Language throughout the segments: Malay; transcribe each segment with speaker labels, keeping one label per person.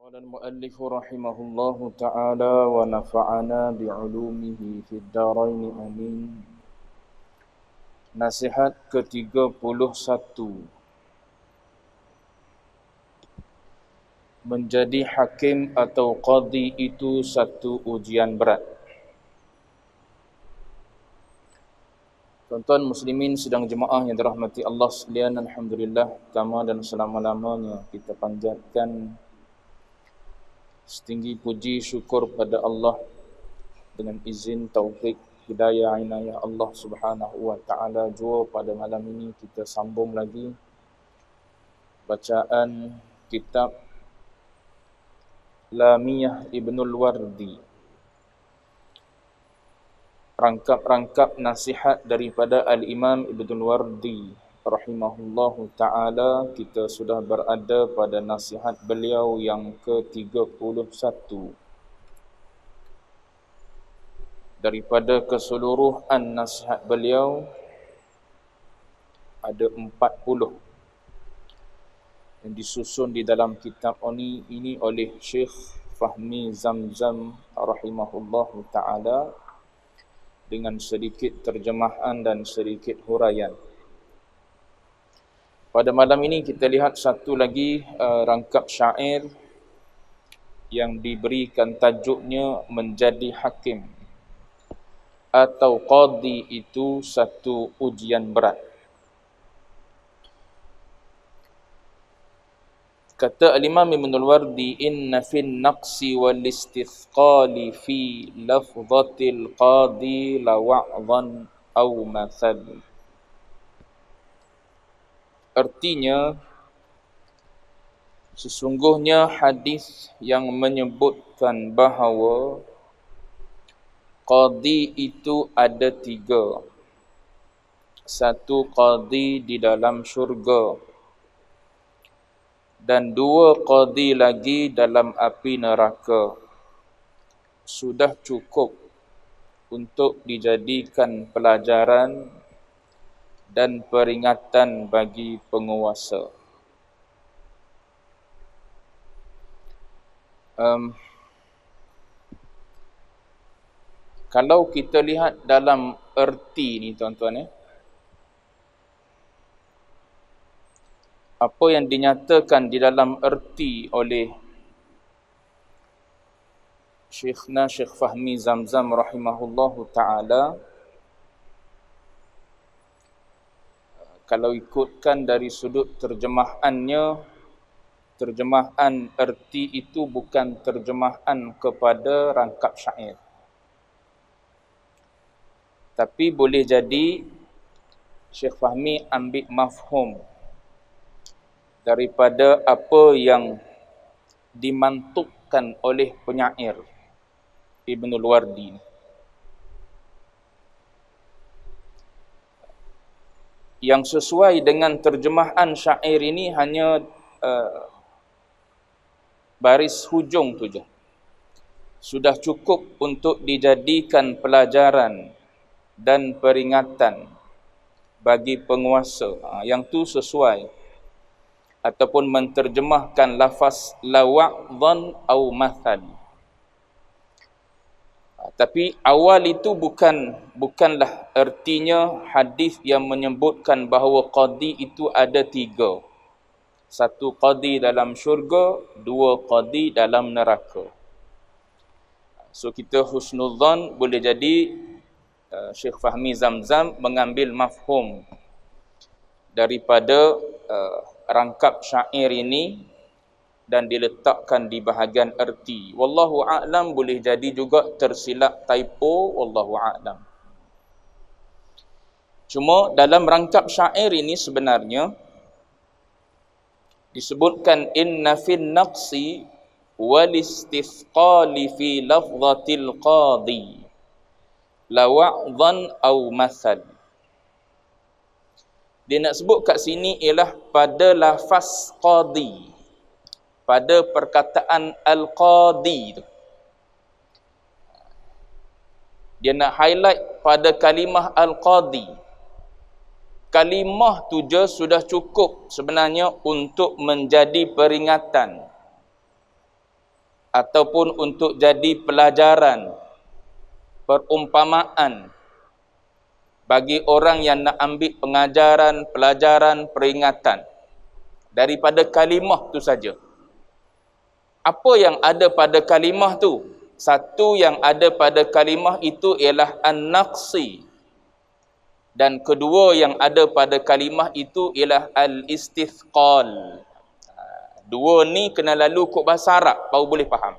Speaker 1: قال المؤلف رحمه الله تعالى ونفعنا بعلومه في الدارين امين نصيحه ketiga puluh satu menjadi hakim atau qadi itu satu ujian berat Tuan-tuan muslimin sedang jemaah yang dirahmati Allah sekalian Alhamdulillah Pertama dan selama-lamanya kita panjatkan Setinggi puji syukur pada Allah dengan izin taufik hidayah inayah Allah Subhanahu wa taala jua pada malam ini kita sambung lagi bacaan kitab Lamiyah Ibnu Wardi rangkap-rangkap nasihat daripada Al-Imam Ibnu Wardi rahimahullahu taala kita sudah berada pada nasihat beliau yang ke-31 daripada keseluruhan nasihat beliau ada 40 yang disusun di dalam kitab ini ini oleh Syekh Fahmi Zamzam rahimahullahu taala dengan sedikit terjemahan dan sedikit huraian. Pada malam ini kita lihat satu lagi uh, rangkap syair yang diberikan tajuknya menjadi hakim atau qadi itu satu ujian berat. Kata Al-Imam Ibn Al-Wardi, Inna fin naqsi wal istithqali fi lafzatil qadi lawa'zan au mathal. Artinya sesungguhnya hadis yang menyebutkan bahawa qadi itu ada tiga. Satu qadi di dalam syurga dan dua qadi lagi dalam api neraka. Sudah cukup untuk dijadikan pelajaran dan peringatan bagi penguasa. Um, kalau kita lihat dalam erti ni tuan-tuan eh, apa yang dinyatakan di dalam erti oleh Syekhna Syekh Fahmi Zamzam rahimahullahu ta'ala, kalau ikutkan dari sudut terjemahannya terjemahan erti itu bukan terjemahan kepada rangkap syair tapi boleh jadi Syekh Fahmi ambil mafhum daripada apa yang dimantukkan oleh penyair Ibnul Wardi ni yang sesuai dengan terjemahan syair ini hanya uh, baris hujung tu je. Sudah cukup untuk dijadikan pelajaran dan peringatan bagi penguasa. Ha, yang tu sesuai ataupun menterjemahkan lafaz lawa'dhan au mathal tapi awal itu bukan bukanlah artinya hadis yang menyebutkan bahawa qadi itu ada tiga. Satu qadi dalam syurga, dua qadi dalam neraka. So kita husnudzan boleh jadi uh, Syekh Fahmi Zamzam mengambil mafhum daripada uh, rangkap syair ini dan diletakkan di bahagian erti. Wallahu a'lam boleh jadi juga tersilap typo, wallahu a'lam. Cuma dalam rangkap syair ini sebenarnya disebutkan inna fin naqsi wal istifqali fi lafzatil qadi lawa'dhan aw masal dia nak sebut kat sini ialah pada lafaz qadi pada perkataan Al-Qadi tu. Dia nak highlight pada kalimah Al-Qadi. Kalimah tu je sudah cukup sebenarnya untuk menjadi peringatan ataupun untuk jadi pelajaran perumpamaan bagi orang yang nak ambil pengajaran, pelajaran, peringatan daripada kalimah tu saja apa yang ada pada kalimah tu satu yang ada pada kalimah itu ialah an-naqsi dan kedua yang ada pada kalimah itu ialah al-istithqal ha, dua ni kena lalu kod bahasa Arab baru boleh faham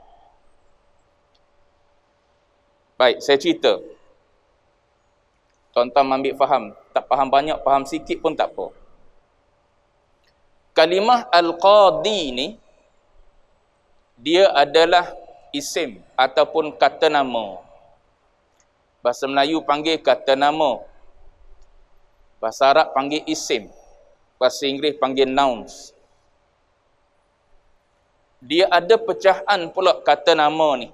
Speaker 1: baik saya cerita tuan-tuan ambil faham tak faham banyak faham sikit pun tak apa kalimah al-qadi ni dia adalah isim ataupun kata nama. Bahasa Melayu panggil kata nama. Bahasa Arab panggil isim. Bahasa Inggeris panggil nouns. Dia ada pecahan pula kata nama ni.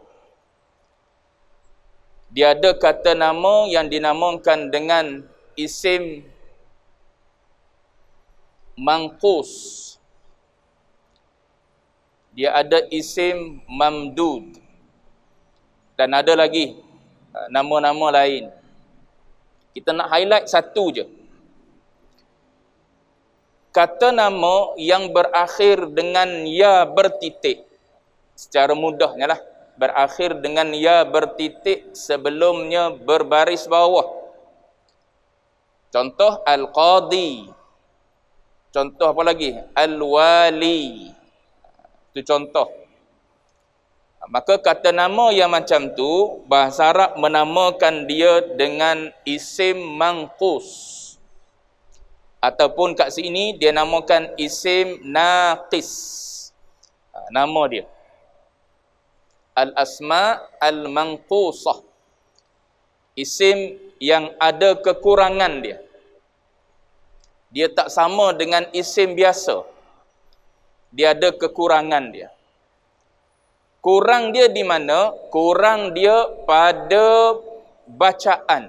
Speaker 1: Dia ada kata nama yang dinamakan dengan isim mangkus dia ada isim mamdud dan ada lagi uh, nama-nama lain kita nak highlight satu je kata nama yang berakhir dengan ya bertitik secara mudahnya lah berakhir dengan ya bertitik sebelumnya berbaris bawah contoh al-qadi contoh apa lagi al-wali itu contoh. Maka kata nama yang macam tu, bahasa Arab menamakan dia dengan isim mangkus. Ataupun kat sini, dia namakan isim naqis. Ha, nama dia. Al-asma al-mangkusah. Isim yang ada kekurangan dia. Dia tak sama dengan isim biasa dia ada kekurangan dia. Kurang dia di mana? Kurang dia pada bacaan.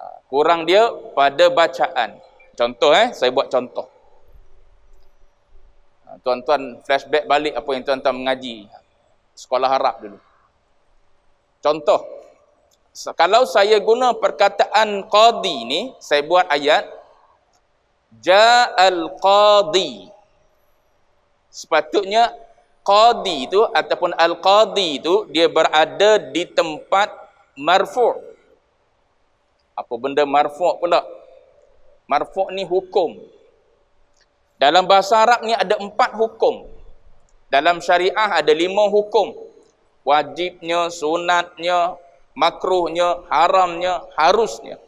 Speaker 1: Ha, kurang dia pada bacaan. Contoh eh, saya buat contoh. Ha, tuan-tuan flashback balik apa yang tuan-tuan mengaji. Sekolah harap dulu. Contoh. Kalau saya guna perkataan qadi ni, saya buat ayat, ja'al qadi sepatutnya qadi itu ataupun al qadi itu dia berada di tempat marfu' apa benda marfu' pula marfu' ni hukum dalam bahasa Arab ni ada empat hukum dalam syariah ada lima hukum wajibnya, sunatnya, makruhnya, haramnya, harusnya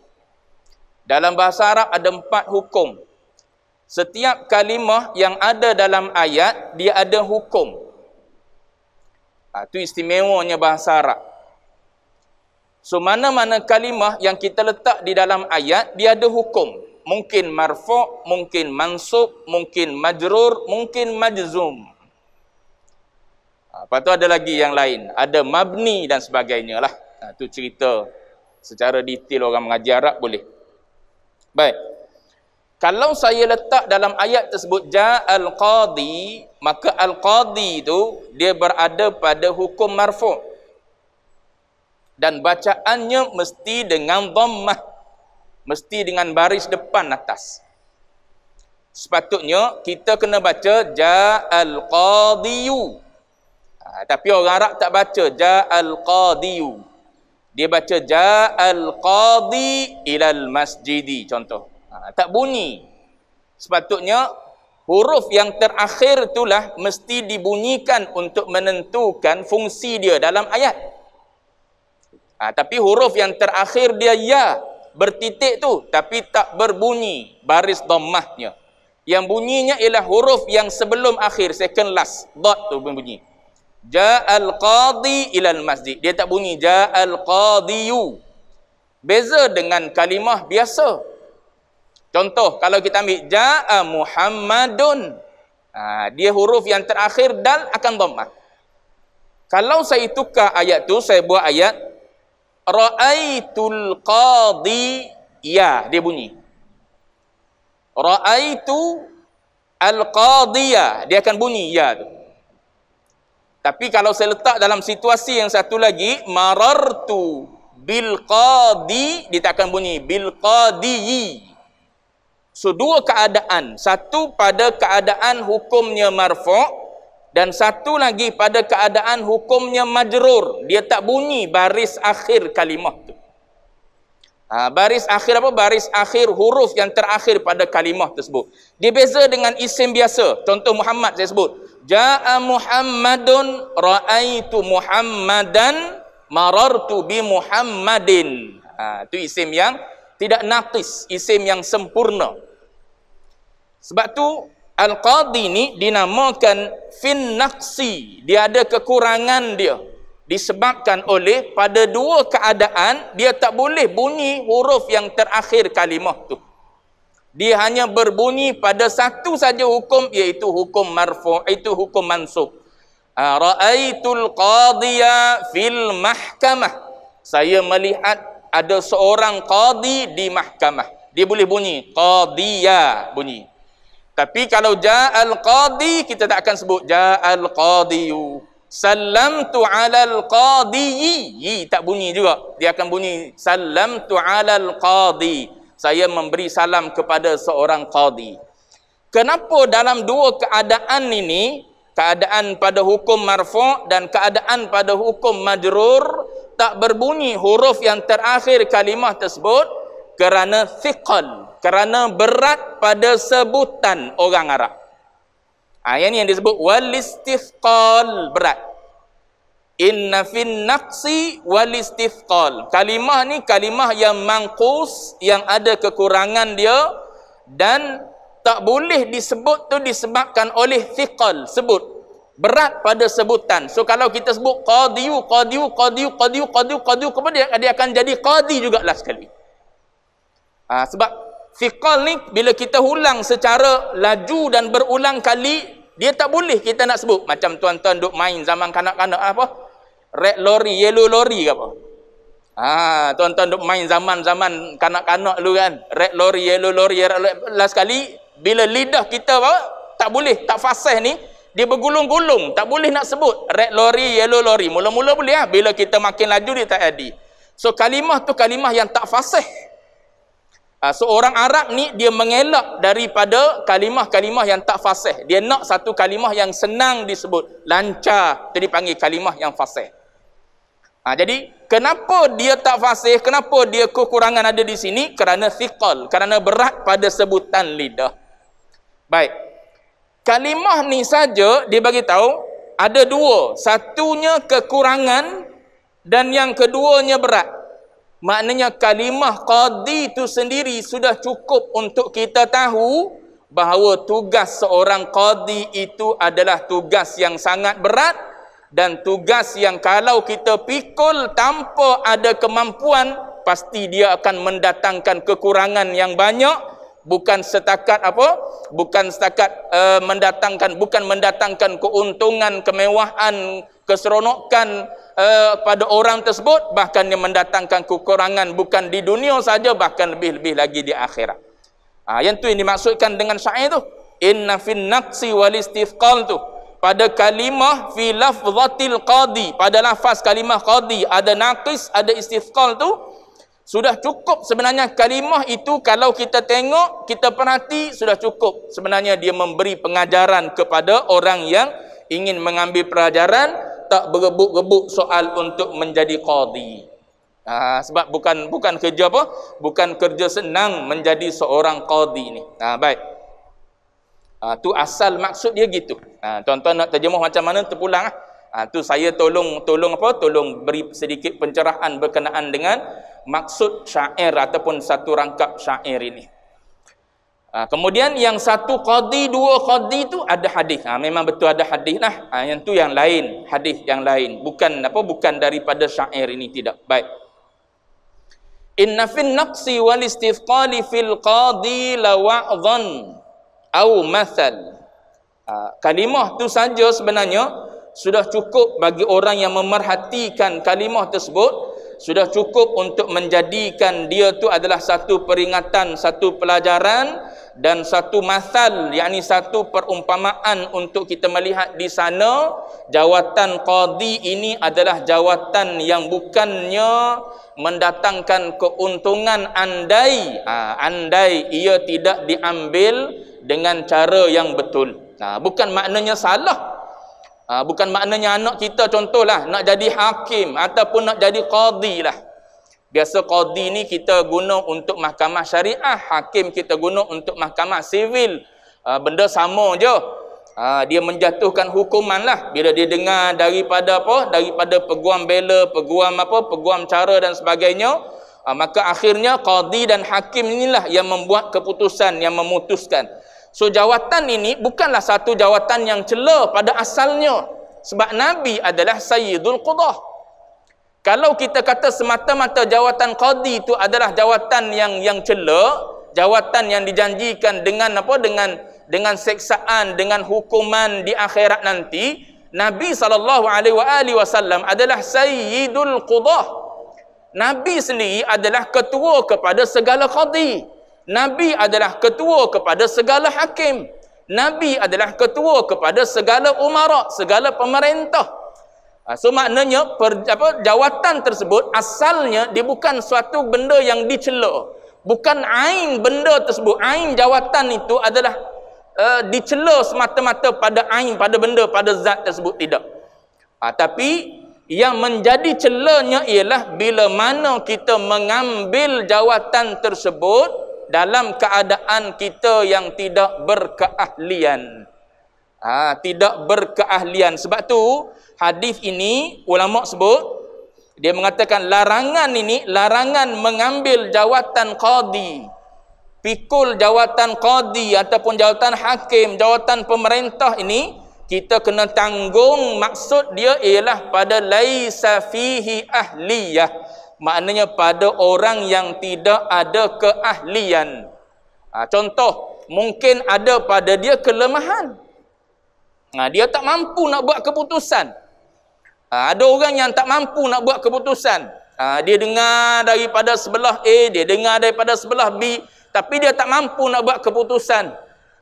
Speaker 1: dalam bahasa Arab ada empat hukum setiap kalimah yang ada dalam ayat dia ada hukum itu ha, istimewanya bahasa Arab so mana-mana kalimah yang kita letak di dalam ayat dia ada hukum mungkin marfu' mungkin mansub mungkin majrur mungkin majzum apa ha, tu ada lagi yang lain ada mabni dan sebagainya lah itu ha, cerita secara detail orang mengajar Arab boleh baik kalau saya letak dalam ayat tersebut al qadi maka al qadi itu dia berada pada hukum marfu dan bacaannya mesti dengan dhammah mesti dengan baris depan atas sepatutnya kita kena baca ja'al qadiyu ha, tapi orang Arab tak baca al qadiyu dia baca al qadi ilal masjidi contoh Ha, tak bunyi. Sepatutnya huruf yang terakhir itulah mesti dibunyikan untuk menentukan fungsi dia dalam ayat. Ha, tapi huruf yang terakhir dia ya bertitik tu tapi tak berbunyi baris dhammahnya. Yang bunyinya ialah huruf yang sebelum akhir second last dot tu bunyi. al qadi ila al masjid. Dia tak bunyi Ja al qadiyu. Beza dengan kalimah biasa Contoh kalau kita ambil jaa Muhammadun. Ha, dia huruf yang terakhir dal akan dhammah. Kalau saya tukar ayat tu saya buat ayat raaitul qadi ya dia bunyi. Raaitu al qadiya dia akan bunyi ya tu. Tapi kalau saya letak dalam situasi yang satu lagi marartu bil qadi dia tak akan bunyi bil qadiyi. So dua keadaan, satu pada keadaan hukumnya marfu' dan satu lagi pada keadaan hukumnya majrur. Dia tak bunyi baris akhir kalimah tu. Ha, baris akhir apa? Baris akhir huruf yang terakhir pada kalimah tersebut. Dia beza dengan isim biasa. Contoh Muhammad saya sebut. Ja'a Muhammadun ra'aitu Muhammadan marartu bi Muhammadin. Ha, itu isim yang tidak naqis isim yang sempurna sebab tu al-qadi ni dinamakan fin naqsi dia ada kekurangan dia disebabkan oleh pada dua keadaan dia tak boleh bunyi huruf yang terakhir kalimah tu dia hanya berbunyi pada satu saja hukum iaitu hukum marfu iaitu hukum mansub ah, ra'aitul qadiya fil mahkamah saya melihat ada seorang qadi di mahkamah. Dia boleh bunyi qadiya bunyi. Tapi kalau ja'al qadi kita tak akan sebut ja'al qadiyu. Sallamtu 'alal qadiyyi tak bunyi juga. Dia akan bunyi sallamtu al qadi. Saya memberi salam kepada seorang qadi. Kenapa dalam dua keadaan ini keadaan pada hukum marfu' dan keadaan pada hukum majrur tak berbunyi huruf yang terakhir kalimah tersebut kerana thiqal kerana berat pada sebutan orang Arab ha, yang ini yang disebut walistifqal berat inna fin naqsi walistifqal kalimah ni kalimah yang mangkus yang ada kekurangan dia dan tak boleh disebut tu disebabkan oleh thiqal sebut berat pada sebutan. So kalau kita sebut qadiyu qadiyu qadiyu qadiyu qadiyu qadiyu kemudian dia akan jadi qadi jugalah sekali. Ha, sebab thiqal ni bila kita ulang secara laju dan berulang kali dia tak boleh kita nak sebut macam tuan-tuan duk main zaman kanak-kanak ah, apa red lori yellow lori ke apa ha tuan-tuan duk main zaman-zaman kanak-kanak dulu kan red lori yellow lori red lori. last kali bila lidah kita apa tak boleh tak fasih ni dia bergulung-gulung tak boleh nak sebut red lorry yellow lorry mula-mula boleh lah bila kita makin laju dia tak jadi so kalimah tu kalimah yang tak fasih ah, so orang Arab ni dia mengelak daripada kalimah-kalimah yang tak fasih dia nak satu kalimah yang senang disebut lancar jadi panggil kalimah yang fasih ha, jadi kenapa dia tak fasih kenapa dia kekurangan ada di sini kerana thiqal kerana berat pada sebutan lidah baik kalimah ni saja dia bagi tahu ada dua satunya kekurangan dan yang keduanya berat maknanya kalimah qadi itu sendiri sudah cukup untuk kita tahu bahawa tugas seorang qadi itu adalah tugas yang sangat berat dan tugas yang kalau kita pikul tanpa ada kemampuan pasti dia akan mendatangkan kekurangan yang banyak bukan setakat apa bukan setakat uh, mendatangkan bukan mendatangkan keuntungan kemewahan keseronokan uh, pada orang tersebut bahkan yang mendatangkan kekurangan bukan di dunia saja bahkan lebih-lebih lagi di akhirat. Ah yang tu yang dimaksudkan dengan syair tu inna fin naqsi wal istifqal tu pada kalimah fi lafzatil qadi pada lafaz kalimah qadi ada naqis ada istifqal tu sudah cukup sebenarnya kalimah itu kalau kita tengok, kita perhati, sudah cukup. Sebenarnya dia memberi pengajaran kepada orang yang ingin mengambil pelajaran, tak bergebuk-gebuk soal untuk menjadi qadi. Ha, sebab bukan bukan kerja apa? Bukan kerja senang menjadi seorang qadi ni. Ha, baik. Ha, tu asal maksud dia gitu. Ha, tuan-tuan ha, nak terjemah macam mana, terpulang lah. Ha, tu saya tolong tolong apa? Tolong beri sedikit pencerahan berkenaan dengan maksud syair ataupun satu rangkap syair ini. Ha, kemudian yang satu qadi dua qadi itu ada hadis. Ha, memang betul ada hadis lah. Ha, ah, yang tu yang lain, hadis yang lain. Bukan apa bukan daripada syair ini tidak. Baik. Inna fil naqsi wal istifqali fil qadi lawa'dhan au mathal. Ha, kalimah tu saja sebenarnya sudah cukup bagi orang yang memerhatikan kalimah tersebut sudah cukup untuk menjadikan dia tu adalah satu peringatan, satu pelajaran dan satu masal, yakni satu perumpamaan untuk kita melihat di sana jawatan qadi ini adalah jawatan yang bukannya mendatangkan keuntungan andai ha, andai ia tidak diambil dengan cara yang betul. Nah, ha, bukan maknanya salah Ha, bukan maknanya anak kita contohlah nak jadi hakim ataupun nak jadi qadi lah. Biasa qadi ni kita guna untuk mahkamah syariah, hakim kita guna untuk mahkamah sivil. Ha, benda sama je. Ha, dia menjatuhkan hukuman lah bila dia dengar daripada apa daripada peguam bela, peguam apa peguam cara dan sebagainya ha, maka akhirnya qadi dan hakim inilah yang membuat keputusan yang memutuskan, So jawatan ini bukanlah satu jawatan yang celah pada asalnya. Sebab Nabi adalah Sayyidul Qudah. Kalau kita kata semata-mata jawatan qadi itu adalah jawatan yang yang celah, jawatan yang dijanjikan dengan apa dengan dengan seksaan, dengan hukuman di akhirat nanti, Nabi sallallahu alaihi wasallam adalah Sayyidul Qudah. Nabi sendiri adalah ketua kepada segala qadi. Nabi adalah ketua kepada segala hakim. Nabi adalah ketua kepada segala umara, segala pemerintah. Ha, so maknanya per, apa, jawatan tersebut asalnya dia bukan suatu benda yang dicela. Bukan ain benda tersebut. Ain jawatan itu adalah uh, dicela semata-mata pada ain, pada benda, pada zat tersebut. Tidak. Uh, tapi yang menjadi celanya ialah bila mana kita mengambil jawatan tersebut dalam keadaan kita yang tidak berkeahlian. Ha, tidak berkeahlian. Sebab tu hadis ini ulama sebut dia mengatakan larangan ini larangan mengambil jawatan qadi. Pikul jawatan qadi ataupun jawatan hakim, jawatan pemerintah ini kita kena tanggung maksud dia ialah pada laisa fihi ahliyah maknanya pada orang yang tidak ada keahlian ha, contoh mungkin ada pada dia kelemahan ha, dia tak mampu nak buat keputusan ha, ada orang yang tak mampu nak buat keputusan ha, dia dengar daripada sebelah A dia dengar daripada sebelah B tapi dia tak mampu nak buat keputusan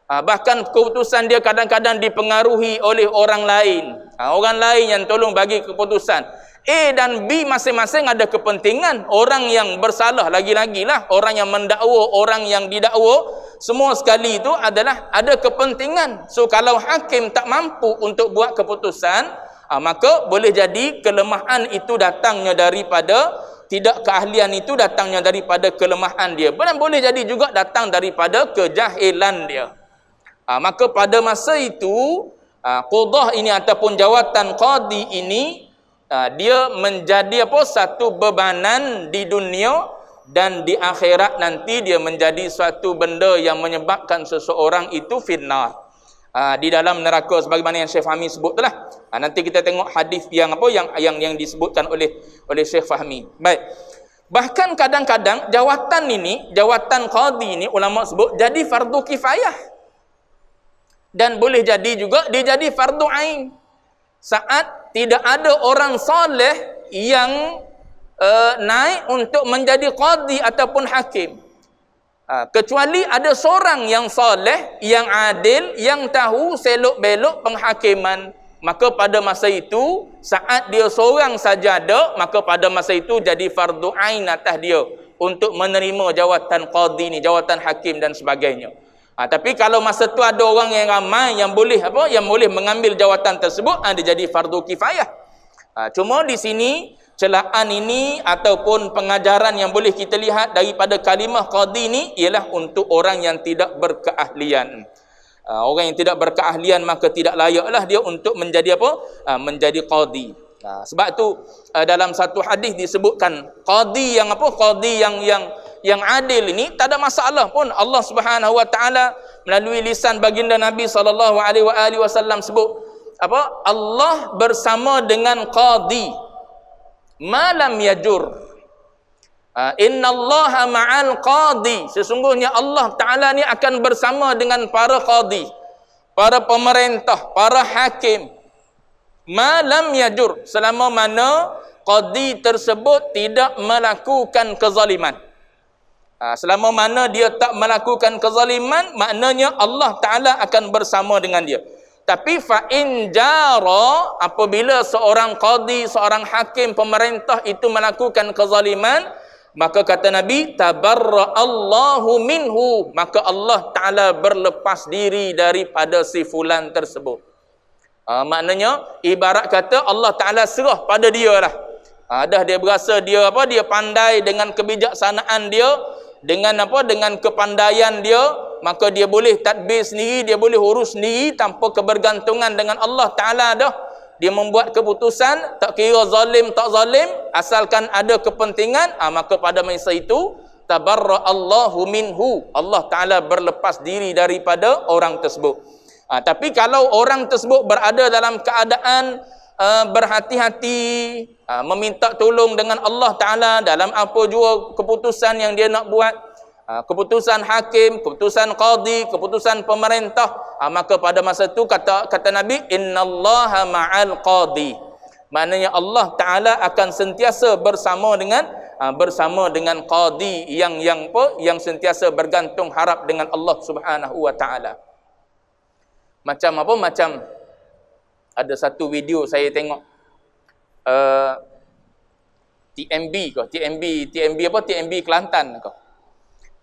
Speaker 1: ha, bahkan keputusan dia kadang-kadang dipengaruhi oleh orang lain ha, orang lain yang tolong bagi keputusan A dan B masing-masing ada kepentingan orang yang bersalah lagi lagi lah orang yang mendakwa orang yang didakwa semua sekali itu adalah ada kepentingan so kalau hakim tak mampu untuk buat keputusan ha, maka boleh jadi kelemahan itu datangnya daripada tidak keahlian itu datangnya daripada kelemahan dia dan boleh jadi juga datang daripada kejahilan dia ha, maka pada masa itu ha, qudah ini ataupun jawatan qadi ini Ha, dia menjadi apa satu bebanan di dunia dan di akhirat nanti dia menjadi suatu benda yang menyebabkan seseorang itu fitnah ha, di dalam neraka sebagaimana yang Syekh Fahmi sebut telah ha, nanti kita tengok hadis yang apa yang yang yang disebutkan oleh oleh Syekh Fahmi baik bahkan kadang-kadang jawatan ini jawatan qadi ini ulama sebut jadi fardu kifayah dan boleh jadi juga dia jadi fardu ain saat tidak ada orang soleh yang uh, naik untuk menjadi qadi ataupun hakim ha, kecuali ada seorang yang soleh yang adil yang tahu selok belok penghakiman maka pada masa itu saat dia seorang saja ada maka pada masa itu jadi fardu ain atas dia untuk menerima jawatan qadi ni jawatan hakim dan sebagainya Ha, tapi kalau masa tu ada orang yang ramai yang boleh apa yang boleh mengambil jawatan tersebut ada ah, ha, jadi fardu kifayah. Ha, cuma di sini celaan ini ataupun pengajaran yang boleh kita lihat daripada kalimah qadi ini ialah untuk orang yang tidak berkeahlian. Ha, orang yang tidak berkeahlian maka tidak layaklah dia untuk menjadi apa? Ha, menjadi qadi. Ha, sebab tu ha, dalam satu hadis disebutkan qadi yang apa? Qadi yang yang yang adil ini tak ada masalah pun Allah Subhanahu Wa Taala melalui lisan baginda Nabi sallallahu alaihi wasallam sebut apa Allah bersama dengan qadi malam yajur ah, inna Allah ma'al qadi sesungguhnya Allah taala ni akan bersama dengan para qadi para pemerintah para hakim malam yajur selama mana qadi tersebut tidak melakukan kezaliman Ha, selama mana dia tak melakukan kezaliman maknanya Allah taala akan bersama dengan dia tapi fa jara apabila seorang qadi seorang hakim pemerintah itu melakukan kezaliman maka kata nabi tabarra Allahu minhu maka Allah taala berlepas diri daripada si fulan tersebut ha, maknanya ibarat kata Allah taala serah pada dialah ha, dah dia berasa dia apa dia pandai dengan kebijaksanaan dia dengan apa dengan kepandaian dia maka dia boleh tadbir sendiri dia boleh urus sendiri tanpa kebergantungan dengan Allah taala dah dia membuat keputusan tak kira zalim tak zalim asalkan ada kepentingan ha, maka pada masa itu tabarra Allahu minhu Allah taala berlepas diri daripada orang tersebut ha, tapi kalau orang tersebut berada dalam keadaan uh, berhati-hati uh, meminta tolong dengan Allah Taala dalam apa jua keputusan yang dia nak buat ah, keputusan hakim, keputusan qadi, keputusan pemerintah. maka pada masa itu kata kata Nabi Inna innallaha ma'al qadi. Maknanya Allah taala akan sentiasa bersama dengan bersama dengan qadi yang yang apa yang sentiasa bergantung harap dengan Allah Subhanahu wa taala. Macam apa macam ada satu video saya tengok uh, eh, TMB kau TMB TMB apa TMB Kelantan kau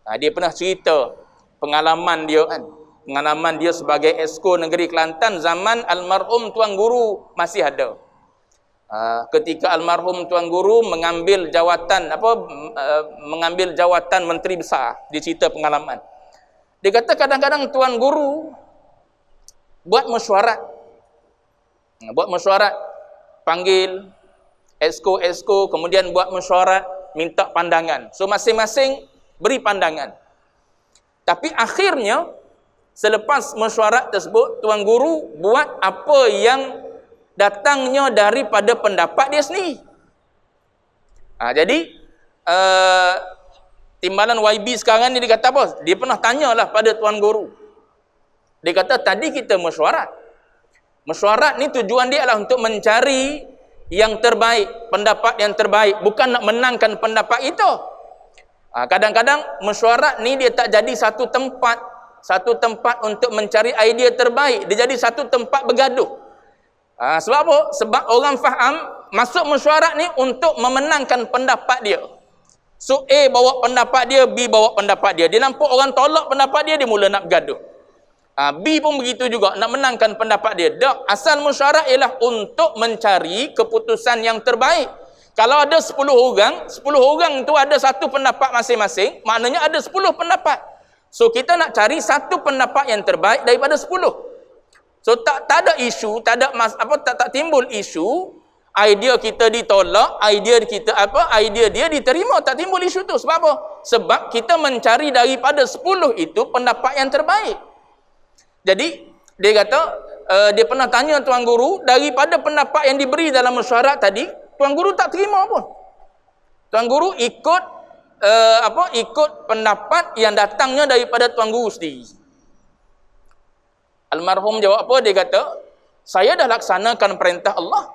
Speaker 1: uh, dia pernah cerita pengalaman dia kan pengalaman dia sebagai esko negeri Kelantan zaman almarhum tuan guru masih ada uh, ketika almarhum tuan guru mengambil jawatan apa uh, mengambil jawatan menteri besar dia cerita pengalaman dia kata kadang-kadang tuan guru buat mesyuarat buat mesyuarat panggil esko esko kemudian buat mesyuarat minta pandangan so masing-masing beri pandangan tapi akhirnya selepas mesyuarat tersebut tuan guru buat apa yang datangnya daripada pendapat dia sendiri ha, jadi uh, timbalan YB sekarang ni dia kata apa? dia pernah tanyalah pada tuan guru dia kata tadi kita mesyuarat Mesyuarat ni tujuan dia adalah untuk mencari yang terbaik, pendapat yang terbaik, bukan nak menangkan pendapat itu. Ah, kadang-kadang mesyuarat ni dia tak jadi satu tempat, satu tempat untuk mencari idea terbaik, dia jadi satu tempat bergaduh. Ah, sebab apa? Sebab orang faham masuk mesyuarat ni untuk memenangkan pendapat dia. So A bawa pendapat dia, B bawa pendapat dia. Dia nampak orang tolak pendapat dia, dia mula nak bergaduh. Ha, B pun begitu juga nak menangkan pendapat dia. Dak asal musyarah ialah untuk mencari keputusan yang terbaik. Kalau ada 10 orang, 10 orang tu ada satu pendapat masing-masing, maknanya ada 10 pendapat. So kita nak cari satu pendapat yang terbaik daripada 10. So tak tak ada isu, tak ada mas, apa tak tak timbul isu, idea kita ditolak, idea kita apa, idea dia diterima, tak timbul isu tu. Sebab apa? Sebab kita mencari daripada 10 itu pendapat yang terbaik. Jadi dia kata uh, dia pernah tanya tuan guru daripada pendapat yang diberi dalam mesyuarat tadi, tuan guru tak terima pun. Tuan guru ikut uh, apa ikut pendapat yang datangnya daripada tuan guru sendiri. Almarhum jawab apa? Dia kata, "Saya dah laksanakan perintah Allah.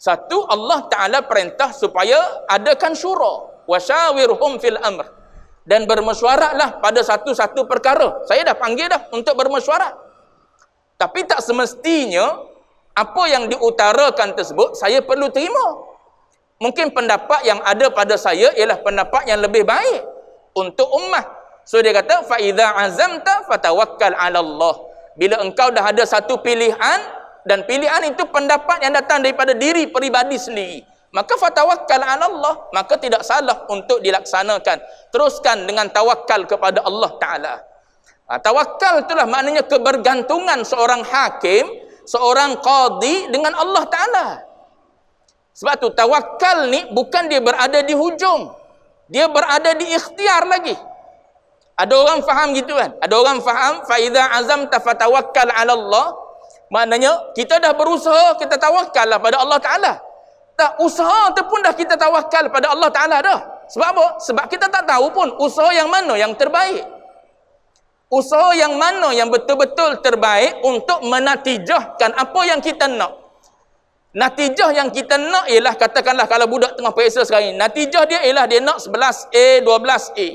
Speaker 1: Satu Allah Taala perintah supaya adakan syura, wasyawirhum fil amr." dan bermesyuaratlah pada satu-satu perkara. Saya dah panggil dah untuk bermesyuarat. Tapi tak semestinya apa yang diutarakan tersebut saya perlu terima. Mungkin pendapat yang ada pada saya ialah pendapat yang lebih baik untuk ummah. So dia kata fa iza azamta fatawakkal ala Allah. Bila engkau dah ada satu pilihan dan pilihan itu pendapat yang datang daripada diri peribadi sendiri maka fatawakkal ala Allah maka tidak salah untuk dilaksanakan teruskan dengan tawakal kepada Allah taala ha, tawakal itulah maknanya kebergantungan seorang hakim seorang qadi dengan Allah taala sebab tu tawakal ni bukan dia berada di hujung dia berada di ikhtiar lagi ada orang faham gitu kan ada orang faham fa azam azamta fatawakkal ala Allah maknanya kita dah berusaha kita tawakkallah pada Allah taala tak usaha tu pun dah kita tawakal pada Allah Taala dah. Sebab apa? Sebab kita tak tahu pun usaha yang mana yang terbaik. Usaha yang mana yang betul-betul terbaik untuk menatijahkan apa yang kita nak. Natijah yang kita nak ialah katakanlah kalau budak tengah periksa sekarang ini. Natijah dia ialah dia nak 11A, 12A.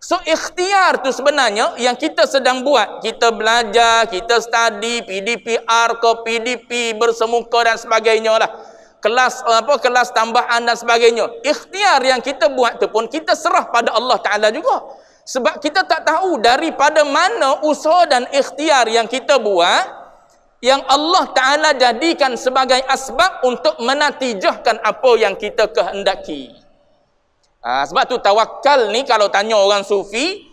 Speaker 1: So ikhtiar tu sebenarnya yang kita sedang buat. Kita belajar, kita study, PDPR ke PDP bersemuka dan sebagainya lah kelas eh, apa kelas tambahan dan sebagainya. Ikhtiar yang kita buat tu pun kita serah pada Allah Taala juga. Sebab kita tak tahu daripada mana usaha dan ikhtiar yang kita buat yang Allah Taala jadikan sebagai asbab untuk menatijahkan apa yang kita kehendaki. Ha, sebab tu tawakal ni kalau tanya orang sufi,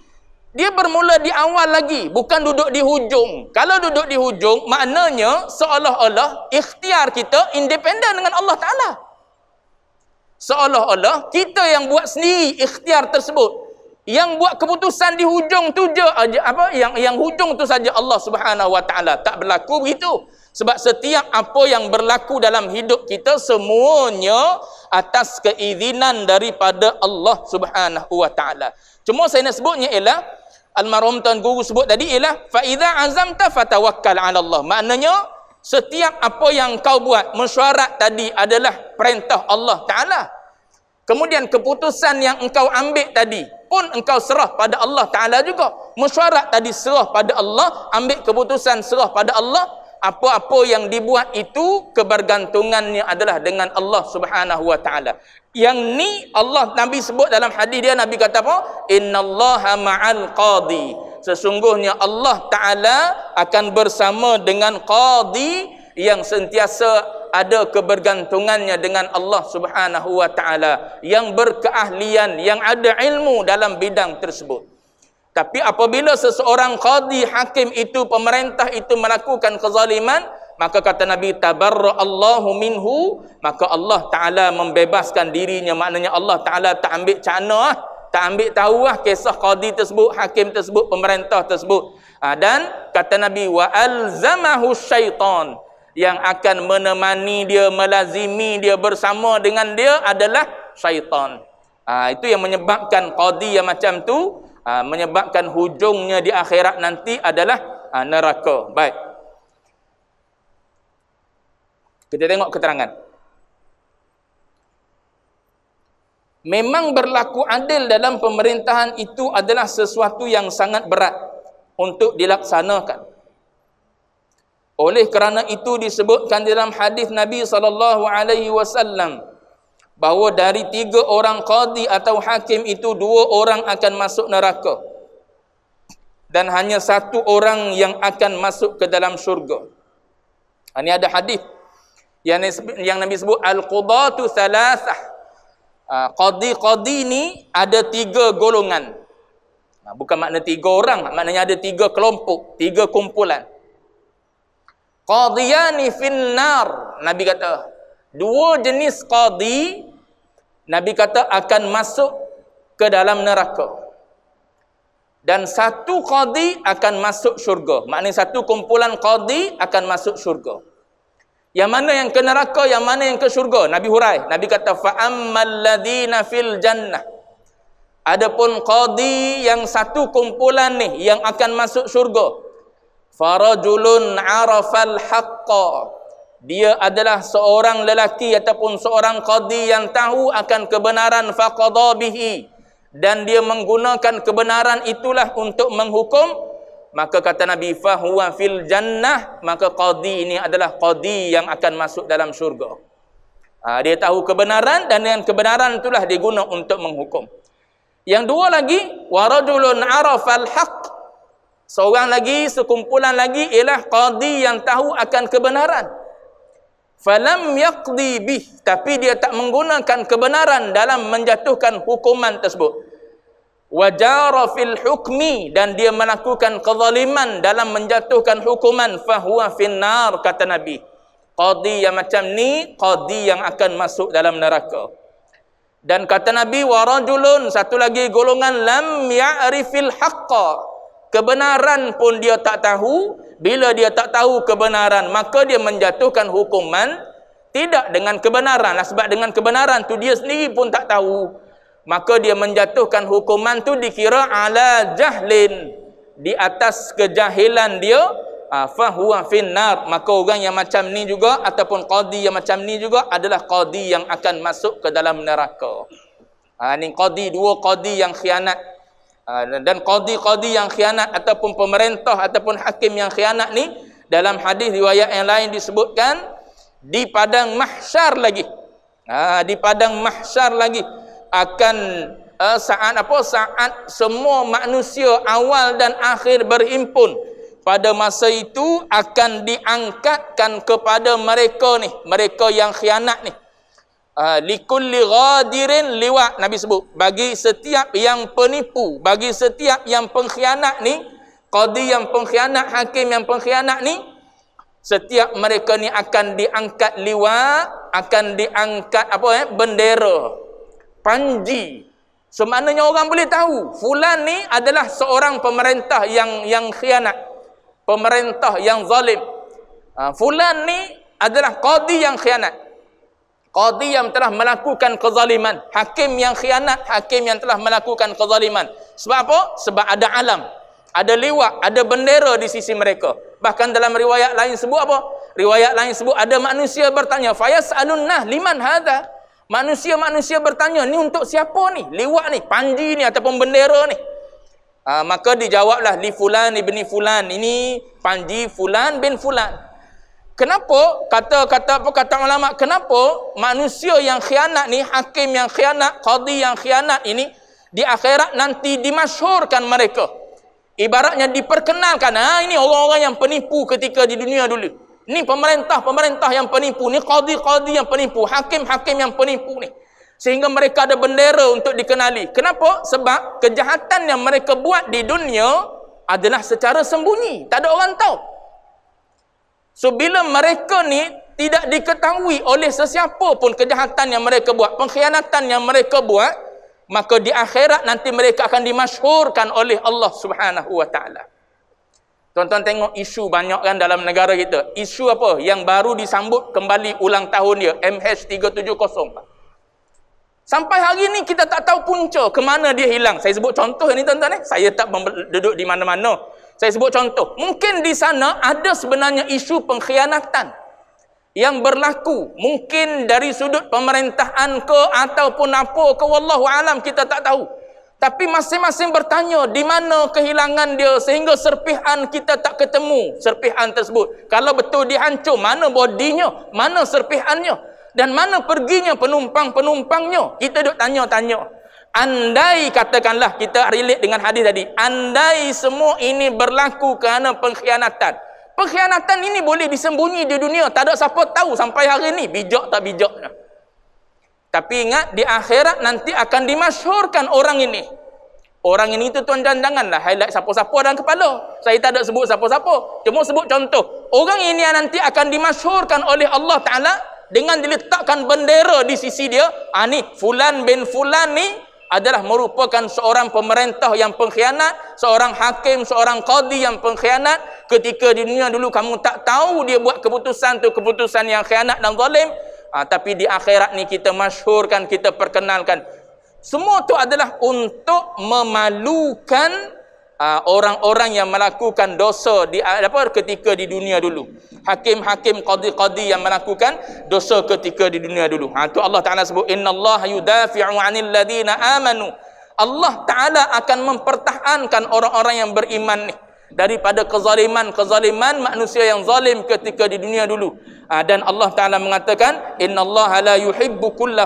Speaker 1: dia bermula di awal lagi, bukan duduk di hujung. Kalau duduk di hujung, maknanya seolah-olah ikhtiar kita independen dengan Allah Ta'ala. Seolah-olah kita yang buat sendiri ikhtiar tersebut. Yang buat keputusan di hujung tu je, apa, yang yang hujung tu saja Allah Subhanahu Wa Ta'ala. Tak berlaku begitu. Sebab setiap apa yang berlaku dalam hidup kita, semuanya atas keizinan daripada Allah Subhanahu wa taala. Cuma saya nak sebutnya ialah almarhum tuan guru sebut tadi ialah fa iza azamta fatawakkal ala Allah. Maknanya setiap apa yang kau buat mesyuarat tadi adalah perintah Allah taala. Kemudian keputusan yang engkau ambil tadi pun engkau serah pada Allah taala juga. Mesyuarat tadi serah pada Allah, ambil keputusan serah pada Allah, apa-apa yang dibuat itu kebergantungannya adalah dengan Allah Subhanahu wa taala. Yang ni Allah Nabi sebut dalam hadis dia Nabi kata apa? Innallaha ma'al qadi. Sesungguhnya Allah taala akan bersama dengan qadi yang sentiasa ada kebergantungannya dengan Allah Subhanahu wa taala yang berkeahlian yang ada ilmu dalam bidang tersebut. Tapi apabila seseorang qadi hakim itu pemerintah itu melakukan kezaliman, maka kata Nabi tabarra Allahu minhu, maka Allah Taala membebaskan dirinya. Maknanya Allah Taala tak ambil cana, ah, tak ambil tahu ah kisah qadi tersebut, hakim tersebut, pemerintah tersebut. Ha, dan kata Nabi wa alzamahu syaitan yang akan menemani dia, melazimi dia bersama dengan dia adalah syaitan. Ha, itu yang menyebabkan qadi yang macam tu Ah, menyebabkan hujungnya di akhirat nanti adalah ah, neraka. Baik. Kita tengok keterangan. Memang berlaku adil dalam pemerintahan itu adalah sesuatu yang sangat berat untuk dilaksanakan. Oleh kerana itu disebutkan dalam hadis Nabi sallallahu alaihi wasallam bahawa dari tiga orang qadi atau hakim itu dua orang akan masuk neraka dan hanya satu orang yang akan masuk ke dalam syurga. Ah, ini ada hadis yang yang Nabi sebut al-qudatu thalathah. Ah, qadi qadi ni ada tiga golongan. Ah, bukan makna tiga orang, maknanya ada tiga kelompok, tiga kumpulan. Qadiyani fin nar. Nabi kata, dua jenis qadi Nabi kata akan masuk ke dalam neraka. Dan satu qadi akan masuk syurga. Maknanya satu kumpulan qadi akan masuk syurga. Yang mana yang ke neraka, yang mana yang ke syurga? Nabi hurai. Nabi kata, فَأَمَّا الَّذِينَ فِي الْجَنَّةِ Adapun qadi yang satu kumpulan ni yang akan masuk syurga. فَرَجُلٌ عَرَفَ الْحَقَّ dia adalah seorang lelaki ataupun seorang qadi yang tahu akan kebenaran faqada dan dia menggunakan kebenaran itulah untuk menghukum maka kata Nabi fahuwa fil jannah maka qadi ini adalah qadi yang akan masuk dalam syurga ha, dia tahu kebenaran dan dengan kebenaran itulah dia guna untuk menghukum yang dua lagi warajulun arafal haq seorang lagi sekumpulan lagi ialah qadi yang tahu akan kebenaran falam yaqdi bih tapi dia tak menggunakan kebenaran dalam menjatuhkan hukuman tersebut wajara fil hukmi dan dia melakukan kezaliman dalam menjatuhkan hukuman fahuwa finnar kata nabi qadi yang macam ni qadi yang akan masuk dalam neraka dan kata nabi warajulun satu lagi golongan lam ya'rifil haqqa kebenaran pun dia tak tahu bila dia tak tahu kebenaran maka dia menjatuhkan hukuman tidak dengan kebenaran nah, sebab dengan kebenaran tu dia sendiri pun tak tahu maka dia menjatuhkan hukuman tu dikira ala jahlin di atas kejahilan dia ah, fahuwa finnar maka orang yang macam ni juga ataupun qadi yang macam ni juga adalah qadi yang akan masuk ke dalam neraka ha, ni qadi dua qadi yang khianat Ah, dan qadi-qadi yang khianat ataupun pemerintah ataupun hakim yang khianat ni dalam hadis riwayat yang lain disebutkan di padang mahsyar lagi ah, di padang mahsyar lagi akan ah, saat apa saat semua manusia awal dan akhir berhimpun pada masa itu akan diangkatkan kepada mereka ni mereka yang khianat ni Ah, likulli ghadirin liwa nabi sebut bagi setiap yang penipu bagi setiap yang pengkhianat ni qadi yang pengkhianat hakim yang pengkhianat ni setiap mereka ni akan diangkat liwa akan diangkat apa eh bendera panji semaknanya orang boleh tahu fulan ni adalah seorang pemerintah yang yang khianat pemerintah yang zalim ah, fulan ni adalah qadi yang khianat qadhi yang telah melakukan kezaliman hakim yang khianat hakim yang telah melakukan kezaliman sebab apa sebab ada alam ada liwat ada bendera di sisi mereka bahkan dalam riwayat lain sebut apa riwayat lain sebut ada manusia bertanya fayasalun nah liman hadza manusia-manusia bertanya ni untuk siapa ni liwat ni panji ni ataupun bendera ni Uh, maka dijawablah li fulan ibni fulan ini panji fulan bin fulan Kenapa kata kata apa kata ulama? Kenapa manusia yang khianat ni, hakim yang khianat, qadi yang khianat ini di akhirat nanti dimasyhurkan mereka. Ibaratnya diperkenalkan, ha ini orang-orang yang penipu ketika di dunia dulu. Ni pemerintah-pemerintah yang penipu, ni qadi-qadi yang penipu, hakim-hakim yang penipu ni. Sehingga mereka ada bendera untuk dikenali. Kenapa? Sebab kejahatan yang mereka buat di dunia adalah secara sembunyi. Tak ada orang tahu. So bila mereka ni tidak diketahui oleh sesiapa pun kejahatan yang mereka buat, pengkhianatan yang mereka buat, maka di akhirat nanti mereka akan dimasyhurkan oleh Allah Subhanahu Wa Taala. tuan tengok isu banyak kan dalam negara kita. Isu apa? Yang baru disambut kembali ulang tahun dia. MH370. Sampai hari ini kita tak tahu punca ke mana dia hilang. Saya sebut contoh ni tuan-tuan eh. Saya tak duduk di mana-mana. Saya sebut contoh, mungkin di sana ada sebenarnya isu pengkhianatan yang berlaku mungkin dari sudut pemerintahan ke ataupun apa ke wallahu alam kita tak tahu. Tapi masing-masing bertanya di mana kehilangan dia sehingga serpihan kita tak ketemu serpihan tersebut. Kalau betul dihancur, mana bodinya? Mana serpihannya? Dan mana perginya penumpang-penumpangnya? Kita duk tanya-tanya. Andai katakanlah kita relate dengan hadis tadi, andai semua ini berlaku kerana pengkhianatan. Pengkhianatan ini boleh disembunyi di dunia, tak ada siapa tahu sampai hari ini bijak tak bijak. Tapi ingat di akhirat nanti akan dimasyhurkan orang ini. Orang ini tu tuan dan lah. highlight siapa-siapa dalam kepala. Saya tak ada sebut siapa-siapa. Cuma sebut contoh. Orang ini nanti akan dimasyhurkan oleh Allah Taala dengan diletakkan bendera di sisi dia. Ah fulan bin fulan ni adalah merupakan seorang pemerintah yang pengkhianat, seorang hakim, seorang qadi yang pengkhianat. Ketika di dunia dulu kamu tak tahu dia buat keputusan tu keputusan yang khianat dan zalim. Ha, tapi di akhirat ni kita masyhurkan, kita perkenalkan. Semua tu adalah untuk memalukan Ah, orang-orang yang melakukan dosa di ah, apa ketika di dunia dulu. Hakim-hakim qadi-qadi yang melakukan dosa ketika di dunia dulu. Ha tu Allah Taala sebut innallaha yudafi'u 'anil ladina amanu. Allah Taala akan mempertahankan orang-orang yang beriman ni daripada kezaliman-kezaliman manusia yang zalim ketika di dunia dulu. Ha, dan Allah Taala mengatakan innallaha la yuhibbu kulla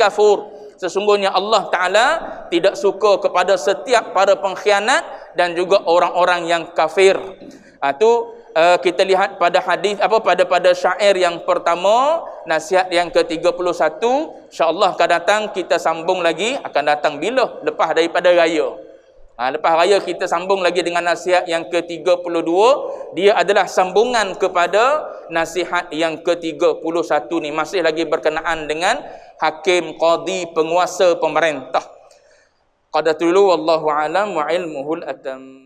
Speaker 1: kafur. Sesungguhnya Allah Ta'ala tidak suka kepada setiap para pengkhianat dan juga orang-orang yang kafir. Itu ah, ha, uh, eh, kita lihat pada hadis apa pada pada syair yang pertama, nasihat yang ke-31. InsyaAllah akan datang, kita sambung lagi. Akan datang bila? Lepas daripada raya. Ha, lepas raya kita sambung lagi dengan nasihat yang ke-32. Dia adalah sambungan kepada nasihat yang ke-31 ni. Masih lagi berkenaan dengan hakim, qadi, penguasa, pemerintah. Qadatulu wallahu alam wa ilmuhul atam.